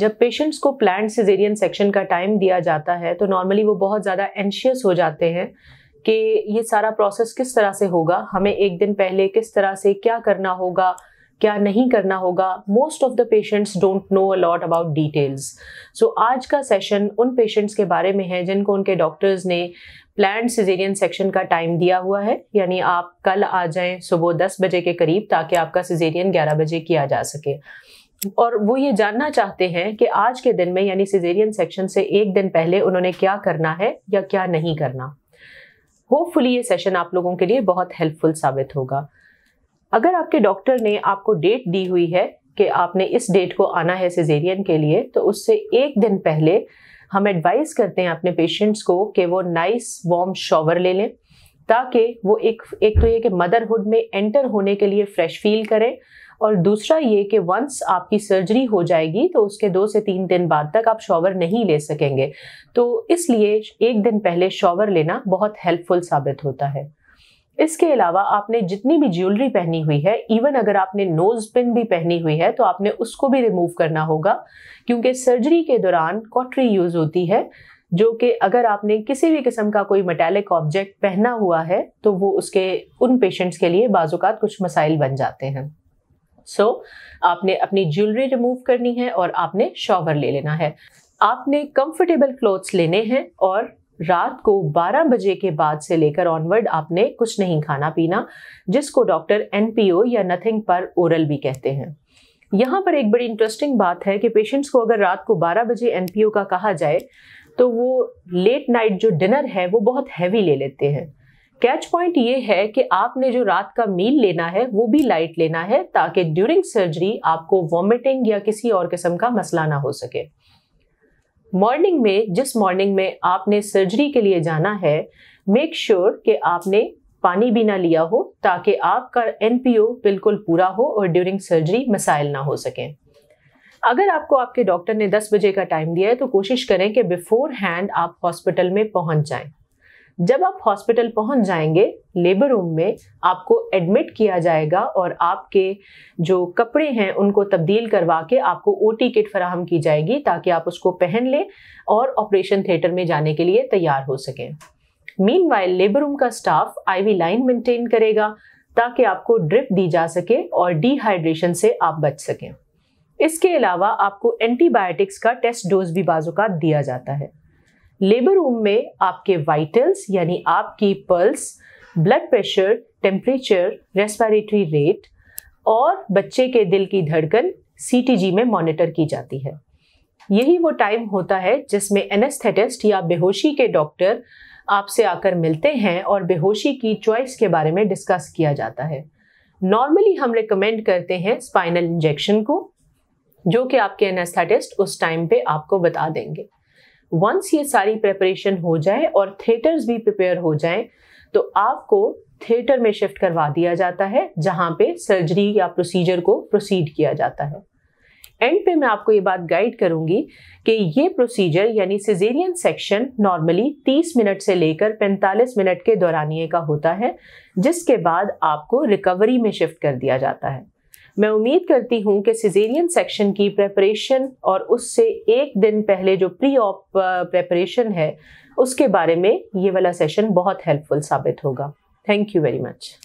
जब पेशेंट्स को plan caesarean section का टाइम दिया जाता है तो नॉर्मली वो बहुत ज़्यादा एनशियस हो जाते हैं कि ये सारा प्रोसेस किस तरह से होगा हमें एक दिन पहले किस तरह से क्या करना होगा क्या नहीं करना होगा most of the patients don't know a lot about details so आज का सेशन उन पेशेंट्स के बारे में है जिनको उनके डॉक्टर्स ने प्लान सिजेरियन सेक्शन का टाइम दिया हुआ है यानी आप कल आ जाएं सुबह 10 बजे के करीब ताकि आपका सिजेरियन 11 बजे किया जा सके और वो ये जानना चाहते हैं कि आज के दिन में यानी सिजेरियन सेक्शन से एक दिन पहले उन्होंने क्या करना है या क्या नहीं करना होपफुली ये सेशन आप लोगों के लिए बहुत हेल्पफुल साबित होगा अगर आपके डॉक्टर ने आपको डेट दी हुई है कि आपने इस डेट को आना है सिजेरियन के लिए तो उससे एक दिन पहले हम एडवाइस करते हैं अपने पेशेंट्स को कि वो नाइस वार्म शॉवर ले लें ताकि वो एक एक तो ये कि मदरहुड में एंटर होने के लिए फ्रेश फील करें और दूसरा ये कि वंस आपकी सर्जरी हो जाएगी तो उसके दो से तीन दिन बाद तक आप शॉवर नहीं ले सकेंगे तो इसलिए एक दिन पहले शॉवर लेना बहुत हेल्पफुल साबित होता है इसके अलावा आपने जितनी भी ज्वेलरी पहनी हुई है इवन अगर आपने नोज पिन भी पहनी हुई है तो आपने उसको भी रिमूव करना होगा क्योंकि सर्जरी के दौरान कॉटरी यूज होती है जो कि अगर आपने किसी भी किस्म का कोई मेटेलिक ऑब्जेक्ट पहना हुआ है तो वो उसके उन पेशेंट्स के लिए बाज़ात कुछ मसाइल बन जाते हैं सो so, आपने अपनी ज्वेलरी रिमूव करनी है और आपने शॉवर ले लेना है आपने कंफर्टेबल क्लोथ्स लेने हैं और रात को 12 बजे के बाद से लेकर ऑनवर्ड आपने कुछ नहीं खाना पीना जिसको डॉक्टर एनपीओ या नथिंग पर ओरल भी कहते हैं यहाँ पर एक बड़ी इंटरेस्टिंग बात है कि पेशेंट्स को अगर रात को 12 बजे एनपीओ का कहा जाए तो वो लेट नाइट जो डिनर है वो बहुत हैवी ले लेते हैं कैच पॉइंट ये है कि आपने जो रात का मील लेना है वो भी लाइट लेना है ताकि ड्यूरिंग सर्जरी आपको वॉमिटिंग या किसी और किस्म का मसला ना हो सके मॉर्निंग में जिस मॉर्निंग में आपने सर्जरी के लिए जाना है मेक श्योर sure कि आपने पानी भी ना लिया हो ताकि आपका एन बिल्कुल पूरा हो और ड्यूरिंग सर्जरी मसाइल ना हो सकें अगर आपको आपके डॉक्टर ने 10 बजे का टाइम दिया है तो कोशिश करें कि बिफोर हैंड आप हॉस्पिटल में पहुंच जाएं जब आप हॉस्पिटल पहुंच जाएंगे लेबर रूम में आपको एडमिट किया जाएगा और आपके जो कपड़े हैं उनको तब्दील करवा के आपको ओ टी किट फराहम की जाएगी ताकि आप उसको पहन लें और ऑपरेशन थिएटर में जाने के लिए तैयार हो सकें मीन वाइल लेबर रूम का स्टाफ आईवी लाइन मेंटेन करेगा ताकि आपको ड्रिप दी जा सके और डिहाइड्रेशन से आप बच सकें इसके अलावा आपको एंटीबायोटिक्स का टेस्ट डोज भी बाजुकात दिया जाता है लेबर रूम में आपके वाइटल्स यानी आपकी pulse blood pressure temperature respiratory rate और बच्चे के दिल की धड़कन सीटीजी में मॉनिटर की जाती है यही वो टाइम होता है जिसमें एनेस्थेटिस्ट या बेहोशी के डॉक्टर आपसे आकर मिलते हैं और बेहोशी की चॉइस के बारे में डिस्कस किया जाता है नॉर्मली हम रिकमेंड करते हैं स्पाइनल इंजेक्शन को जो कि आपके एनेस्थेटिस्ट उस टाइम पे आपको बता देंगे वंस ये सारी प्रेपरेशन हो जाए और थिएटर्स भी प्रिपेयर हो जाए तो आपको थिएटर में शिफ्ट करवा दिया जाता है जहाँ पे सर्जरी या प्रोसीजर को प्रोसीड किया जाता है एंड पे मैं आपको ये बात गाइड करूंगी कि ये प्रोसीजर यानी सिजेरियन सेक्शन नॉर्मली 30 मिनट से लेकर 45 मिनट के दौरानिए का होता है जिसके बाद आपको रिकवरी में शिफ्ट कर दिया जाता है मैं उम्मीद करती हूँ कि सिजेरियन सेक्शन की प्रेपरेशन और उससे एक दिन पहले जो प्री ऑप प्रेपरेशन है उसके बारे में ये वाला सेशन बहुत हेल्पफुल साबित होगा थैंक यू वेरी मच